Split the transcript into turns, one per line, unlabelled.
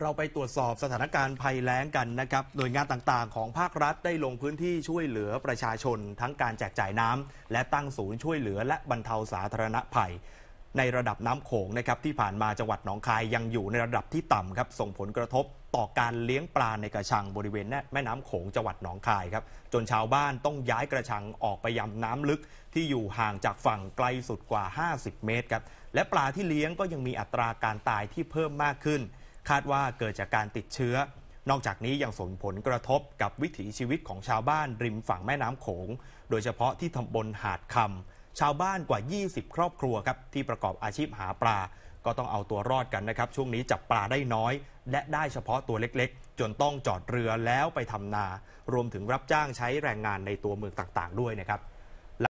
เราไปตรวจสอบสถานการณ์ภัยแล้งกันนะครับหน่วยงานต่างๆ ของภาครัฐได้ลงพื้นที่ช่วยเหลือประชาชน ทั้งการแจกจ่ายน้ำ และตั้งศูนย์ช่วยเหลือและบรรเทาสาธารณภัย ในระดับน้ำโขงนะครับที่ผ่านมาจังหวัดหนองคายยังอยู่ในระดับที่ต่ำครับส่งผลกระทบ ต่อการเลี้ยงปลาในกระชังบริเวณ แม่น้ำโขงจังหวัดหนองคายครับ จนชาวบ้านต้องย้ายกระชังออกไปยำน้ำลึก ที่อยู่ห่างจากฝั่งไกลสุดกว่า 50 เมตรครับและปลาที่เลี้ยงก็ยังมีอัตราการตายที่เพิ่มมากขึ้นคาดว่าเกิดจากการติดเชื้อ นอกจากนี้ยังส่งผลกระทบกับวิถีชีวิตของชาวบ้านริมฝั่งแม่น้ำโขง โดยเฉพาะที่ตำบลหาดคำ ชาวบ้านกว่า 20 ครอบครัวครับที่ประกอบอาชีพหาปลา ก็ต้องเอาตัวรอดกันนะครับ ช่วงนี้จับปลาได้น้อย และได้เฉพาะตัวเล็กๆ จนต้องจอดเรือแล้วไปทำนา รวมถึงรับจ้างใช้แรงงานในตัวเมืองต่างๆ ด้วยนะครับ